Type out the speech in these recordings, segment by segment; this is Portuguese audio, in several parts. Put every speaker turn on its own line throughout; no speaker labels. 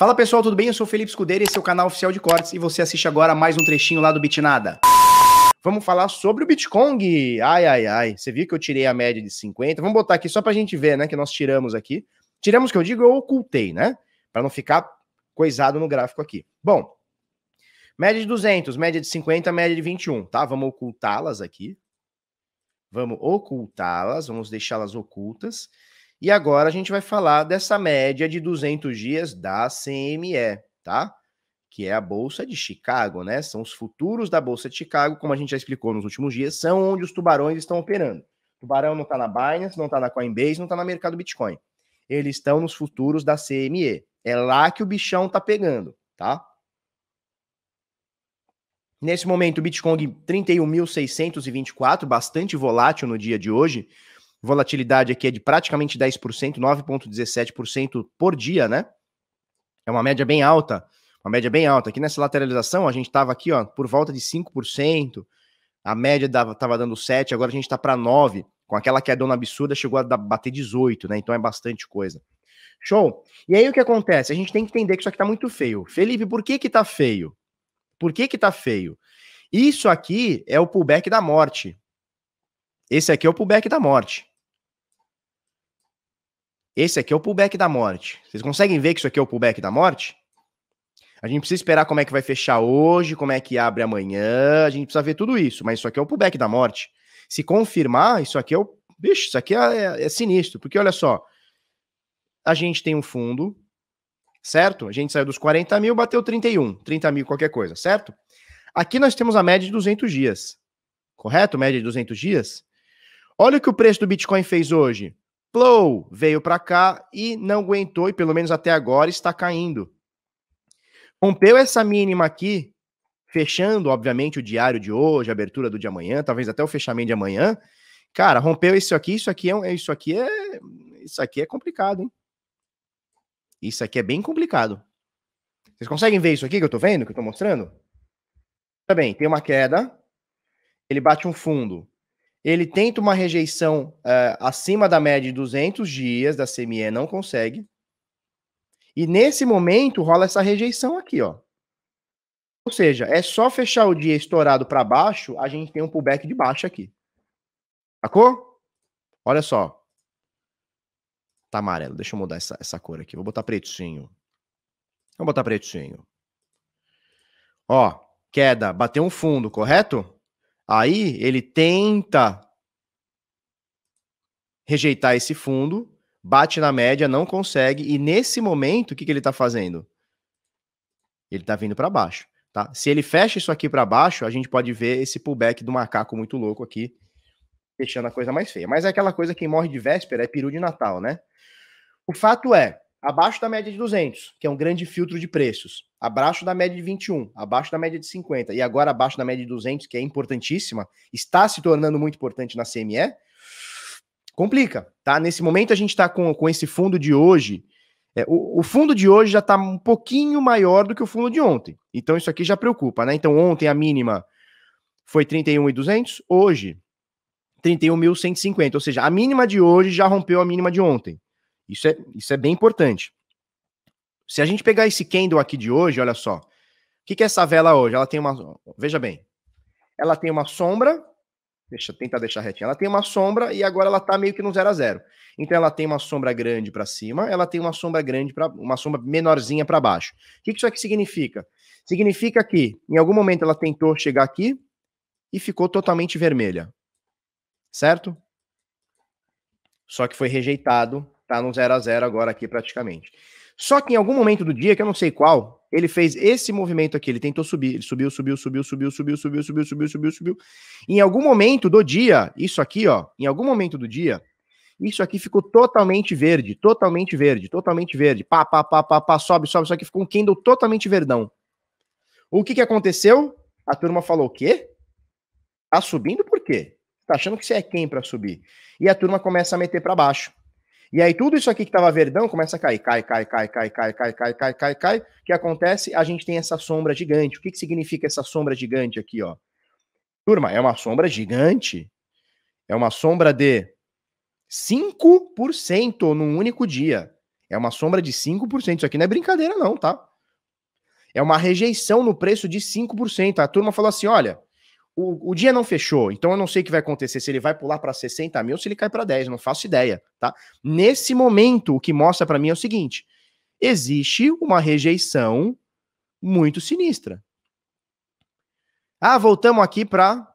Fala pessoal, tudo bem? Eu sou o Felipe e esse é o canal oficial de cortes e você assiste agora mais um trechinho lá do Bitnada. Vamos falar sobre o Bitcoin. Ai, ai, ai. Você viu que eu tirei a média de 50? Vamos botar aqui só pra gente ver, né? Que nós tiramos aqui. Tiramos que eu digo, eu ocultei, né? Para não ficar coisado no gráfico aqui. Bom, média de 200, média de 50, média de 21, tá? Vamos ocultá-las aqui. Vamos ocultá-las, vamos deixá-las ocultas. E agora a gente vai falar dessa média de 200 dias da CME, tá? Que é a Bolsa de Chicago, né? São os futuros da Bolsa de Chicago, como a gente já explicou nos últimos dias, são onde os tubarões estão operando. O tubarão não está na Binance, não está na Coinbase, não está no mercado Bitcoin. Eles estão nos futuros da CME. É lá que o bichão está pegando, tá? Nesse momento, o Bitcoin 31.624, bastante volátil no dia de hoje, Volatilidade aqui é de praticamente 10%, 9,17% por dia, né? É uma média bem alta, uma média bem alta. Aqui nessa lateralização, a gente estava aqui, ó, por volta de 5%, a média estava dando 7%, agora a gente está para 9%. Com aquela quedona absurda, chegou a bater 18%, né? Então é bastante coisa. Show. E aí o que acontece? A gente tem que entender que isso aqui está muito feio. Felipe, por que que está feio? Por que que está feio? Isso aqui é o pullback da morte. Esse aqui é o pullback da morte. Esse aqui é o pullback da morte. Vocês conseguem ver que isso aqui é o pullback da morte? A gente precisa esperar como é que vai fechar hoje, como é que abre amanhã, a gente precisa ver tudo isso, mas isso aqui é o pullback da morte. Se confirmar, isso aqui é o. Bicho, isso aqui é, é, é sinistro, porque olha só. A gente tem um fundo, certo? A gente saiu dos 40 mil, bateu 31, 30 mil, qualquer coisa, certo? Aqui nós temos a média de 200 dias, correto? Média de 200 dias. Olha o que o preço do Bitcoin fez hoje. Plow veio para cá e não aguentou, e pelo menos até agora está caindo. Rompeu essa mínima aqui, fechando, obviamente, o diário de hoje, a abertura do de amanhã, talvez até o fechamento de amanhã. Cara, rompeu isso aqui, isso aqui é isso aqui é isso aqui é complicado, hein? Isso aqui é bem complicado. Vocês conseguem ver isso aqui que eu tô vendo, que eu tô mostrando? Tá bem, tem uma queda, ele bate um fundo, ele tenta uma rejeição eh, acima da média de 200 dias da CME, não consegue. E nesse momento rola essa rejeição aqui, ó. Ou seja, é só fechar o dia estourado para baixo, a gente tem um pullback de baixo aqui. Sacou? Olha só. Tá amarelo. Deixa eu mudar essa, essa cor aqui. Vou botar pretinho. Vou botar pretinho. Ó, queda. Bateu um fundo, correto? Aí ele tenta rejeitar esse fundo, bate na média, não consegue, e nesse momento, o que, que ele está fazendo? Ele está vindo para baixo. Tá? Se ele fecha isso aqui para baixo, a gente pode ver esse pullback do macaco muito louco aqui, deixando a coisa mais feia. Mas é aquela coisa que morre de véspera, é peru de Natal, né? O fato é, abaixo da média de 200, que é um grande filtro de preços, abaixo da média de 21, abaixo da média de 50 e agora abaixo da média de 200, que é importantíssima, está se tornando muito importante na CME, complica, tá? Nesse momento a gente está com, com esse fundo de hoje, é, o, o, fundo de hoje já está um pouquinho maior do que o fundo de ontem, então isso aqui já preocupa, né? Então ontem a mínima foi 31.200, hoje 31.150, ou seja, a mínima de hoje já rompeu a mínima de ontem. Isso é, isso é bem importante. Se a gente pegar esse candle aqui de hoje, olha só. O que, que é essa vela hoje? Ela tem uma. Veja bem. Ela tem uma sombra. Deixa eu tentar deixar retinho. Ela tem uma sombra e agora ela está meio que no zero a zero. Então ela tem uma sombra grande para cima, ela tem uma sombra grande para uma sombra menorzinha para baixo. O que, que isso aqui significa? Significa que em algum momento ela tentou chegar aqui e ficou totalmente vermelha. Certo? Só que foi rejeitado Tá no 0 a 0 agora aqui praticamente. Só que em algum momento do dia, que eu não sei qual, ele fez esse movimento aqui. Ele tentou subir, ele subiu, subiu, subiu, subiu, subiu, subiu, subiu, subiu, subiu, subiu. Em algum momento do dia, isso aqui, ó, em algum momento do dia, isso aqui ficou totalmente verde, totalmente verde, totalmente verde. Pá, pá, pá, pá, pá, sobe, sobe, só que ficou um candle totalmente verdão. O que que aconteceu? A turma falou o quê? Tá subindo por quê? Tá achando que você é quem para subir? E a turma começa a meter para baixo. E aí tudo isso aqui que estava verdão começa a cair, cai, cai, cai, cai, cai, cai, cai, cai, cai, cai. O que acontece? A gente tem essa sombra gigante. O que, que significa essa sombra gigante aqui, ó? Turma, é uma sombra gigante. É uma sombra de 5% num único dia. É uma sombra de 5%. Isso aqui não é brincadeira, não, tá? É uma rejeição no preço de 5%. A turma falou assim: olha, o, o, dia não fechou, então eu não sei o que vai acontecer, se ele vai pular para 60 mil, se ele cai para 10, não faço ideia, tá? Nesse momento, o que mostra para mim é o seguinte, existe uma rejeição muito sinistra. Ah, voltamos aqui para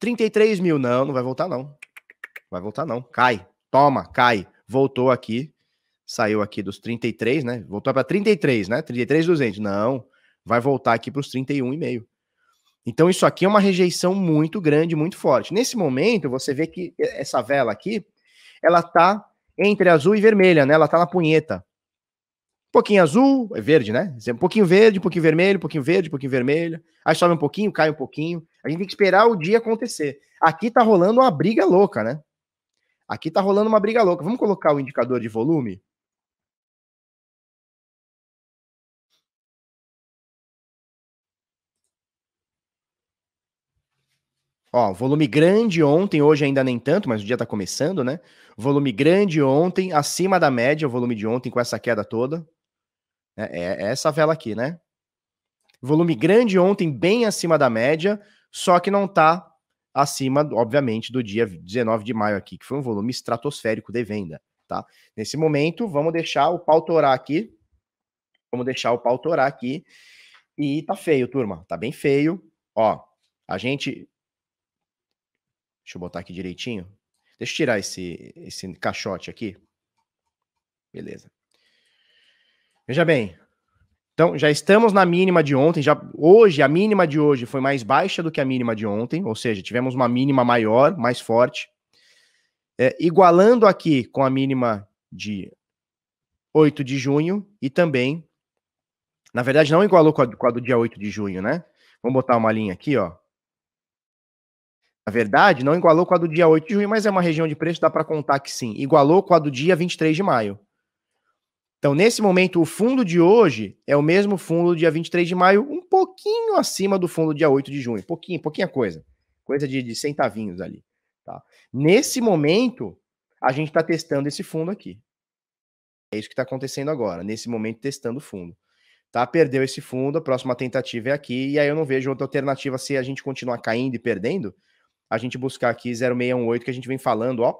33 mil. Não, não vai voltar não. Vai voltar não. Cai. Toma, cai. Voltou aqui. Saiu aqui dos 33, né? Voltou para 33, né? 33,200. Não, vai voltar aqui para os 31,5. Então, isso aqui é uma rejeição muito grande, muito forte. Nesse momento, você vê que essa vela aqui, ela tá entre azul e vermelha, né? Ela tá na punheta. Um pouquinho azul, é verde, né? Um pouquinho verde, um pouquinho vermelho, um pouquinho verde, um pouquinho vermelho. Aí sobe um pouquinho, cai um pouquinho. A gente tem que esperar o dia acontecer. Aqui tá rolando uma briga louca, né? Aqui tá rolando uma briga louca. Vamos colocar o indicador de volume? Ó, volume grande ontem, hoje ainda nem tanto, mas o dia tá começando, né? Volume grande ontem, acima da média, o volume de ontem com essa queda toda. É, é, é essa vela aqui, né? Volume grande ontem, bem acima da média, só que não tá acima, obviamente, do dia 19 de maio aqui, que foi um volume estratosférico de venda, tá? Nesse momento, vamos deixar o pau torar aqui. Vamos deixar o pau torar aqui. E tá feio, turma. Tá bem feio. Ó, a gente Deixa eu botar aqui direitinho. Deixa eu tirar esse, esse caixote aqui. Beleza. Veja bem. Então, já estamos na mínima de ontem. Já Hoje, a mínima de hoje foi mais baixa do que a mínima de ontem. Ou seja, tivemos uma mínima maior, mais forte. É, igualando aqui com a mínima de 8 de junho e também. Na verdade, não igualou com a, com a do dia 8 de junho, né? Vamos botar uma linha aqui, ó na verdade, não igualou com a do dia 8 de junho, mas é uma região de preço, dá para contar que sim. Igualou com a do dia 23 de maio. Então, nesse momento, o fundo de hoje é o mesmo fundo do dia 23 de maio, um pouquinho acima do fundo do dia 8 de junho. Pouquinho, pouquinha coisa. Coisa de, de centavinhos ali. Tá? Nesse momento, a gente está testando esse fundo aqui. É isso que está acontecendo agora. Nesse momento, testando o fundo. Tá? Perdeu esse fundo, a próxima tentativa é aqui, e aí eu não vejo outra alternativa se a gente continuar caindo e perdendo a gente buscar aqui 0618 que a gente vem falando, ó.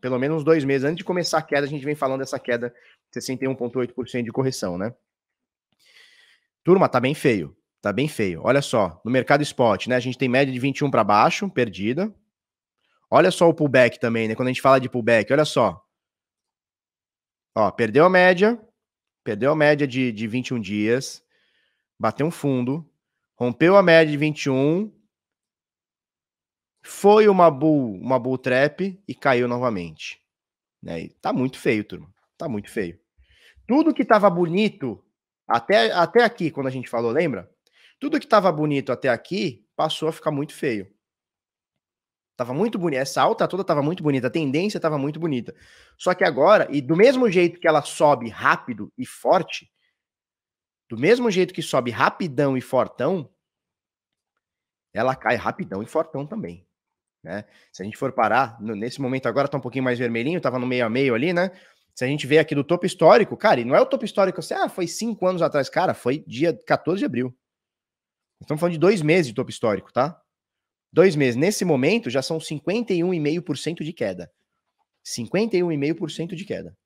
Pelo menos dois meses antes de começar a queda, a gente vem falando dessa queda 61,8% de correção, né? Turma, tá bem feio. Tá bem feio. Olha só, no mercado spot, né? A gente tem média de 21 para baixo, perdida. Olha só o pullback também, né? Quando a gente fala de pullback, olha só. Ó, perdeu a média, perdeu a média de, de 21 dias, bateu um fundo, rompeu a média de 21, foi uma bull, uma bull trap e caiu novamente. Né? E tá muito feio, turma. Tá muito feio. Tudo que tava bonito até, até aqui, quando a gente falou, lembra? Tudo que tava bonito até aqui passou a ficar muito feio. Tava muito bonita. Essa alta toda tava muito bonita. A tendência tava muito bonita. Só que agora, e do mesmo jeito que ela sobe rápido e forte, do mesmo jeito que sobe rapidão e fortão, ela cai rapidão e fortão também. Né? Se a gente for parar, nesse momento agora está um pouquinho mais vermelhinho, estava no meio a meio ali, né? Se a gente vê aqui do topo histórico, cara, e não é o topo histórico assim, ah, foi cinco anos atrás, cara, foi dia 14 de abril. Estamos falando de dois meses de topo histórico, tá? Dois meses. Nesse momento já são 51,5% de queda. 51,5% de queda.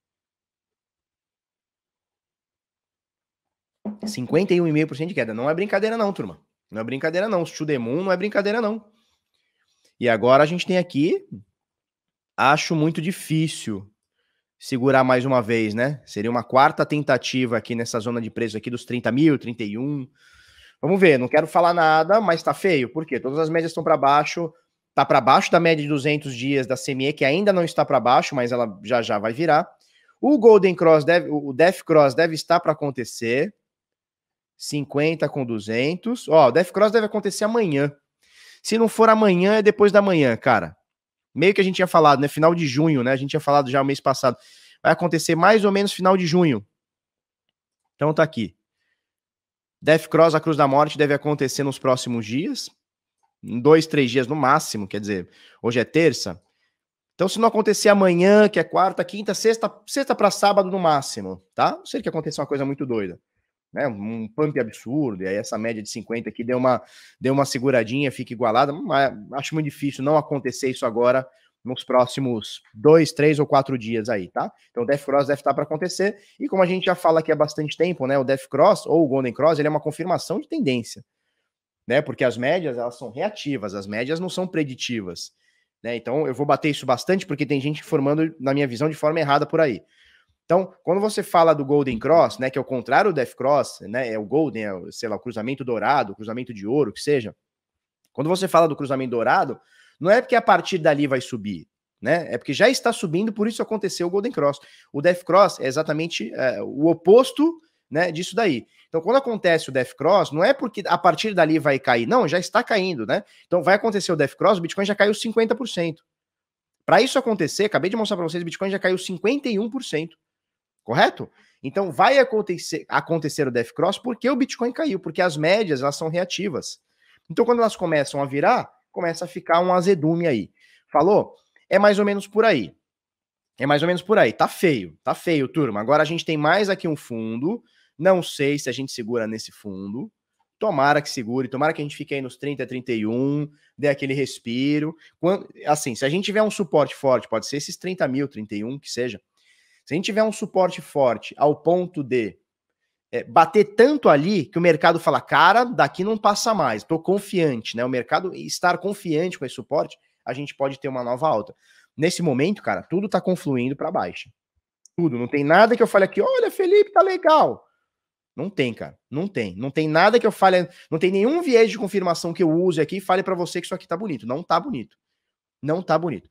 51,5% de queda. Não é brincadeira, não, turma. Não é brincadeira, não. O Chudemun não é brincadeira, não. E agora a gente tem aqui. Acho muito difícil segurar mais uma vez, né? Seria uma quarta tentativa aqui nessa zona de preço aqui dos 30 mil, 31. Vamos ver, não quero falar nada, mas tá feio. Por quê? Todas as médias estão para baixo. Tá para baixo da média de 200 dias da CME, que ainda não está para baixo, mas ela já já vai virar. O Golden Cross, deve, o Death Cross deve estar para acontecer. 50 com 200. Ó, o Death Cross deve acontecer amanhã. Se não for amanhã, é depois da manhã, cara. Meio que a gente tinha falado, né? Final de junho, né? A gente tinha falado já o mês passado. Vai acontecer mais ou menos final de junho. Então tá aqui. Death Cross, a Cruz da Morte, deve acontecer nos próximos dias. Em dois, três dias no máximo. Quer dizer, hoje é terça. Então, se não acontecer amanhã, que é quarta, quinta, sexta, sexta para sábado no máximo, tá? Não sei que aconteça uma coisa muito doida né, um pump absurdo, e aí essa média de 50 aqui deu uma, deu uma seguradinha, fica igualada, mas acho muito difícil não acontecer isso agora nos próximos dois, três ou quatro dias aí, tá? Então o Death Cross deve estar para acontecer, e como a gente já fala aqui há bastante tempo, né, o Death Cross ou o Golden Cross, ele é uma confirmação de tendência, né, porque as médias, elas são reativas, as médias não são preditivas, né, então eu vou bater isso bastante porque tem gente formando, na minha visão, de forma errada por aí. Então, quando você fala do Golden Cross, né, que é o contrário do Death Cross, né, é o Golden, é sei lá, o cruzamento dourado, o cruzamento de ouro, que seja. Quando você fala do cruzamento dourado, não é porque a partir dali vai subir, né? É porque já está subindo, por isso aconteceu o Golden Cross. O Death Cross é exatamente é, o oposto, né, disso daí. Então, quando acontece o Death Cross, não é porque a partir dali vai cair, não, já está caindo, né? Então, vai acontecer o Death Cross, o Bitcoin já caiu 50%. Para isso acontecer, acabei de mostrar para vocês, o Bitcoin já caiu 51% correto? Então vai acontecer, acontecer o death cross porque o Bitcoin caiu, porque as médias elas são reativas. Então quando elas começam a virar, começa a ficar um azedume aí. Falou? É mais ou menos por aí. É mais ou menos por aí. Tá feio, tá feio, turma. Agora a gente tem mais aqui um fundo. Não sei se a gente segura nesse fundo. Tomara que segure, tomara que a gente fique aí nos 30, 31, dê aquele respiro. Quando, assim, se a gente tiver um suporte forte, pode ser esses 30 mil, 31, que seja. Se a gente tiver um suporte forte ao ponto de é, bater tanto ali que o mercado fala, cara, daqui não passa mais, estou confiante, né? O mercado estar confiante com esse suporte, a gente pode ter uma nova alta. Nesse momento, cara, tudo está confluindo para baixo. Tudo, não tem nada que eu fale aqui, olha, Felipe, tá legal. Não tem, cara. Não tem. Não tem nada que eu fale. Não tem nenhum viés de confirmação que eu use aqui e fale para você que isso aqui tá bonito. Não tá bonito. Não tá bonito.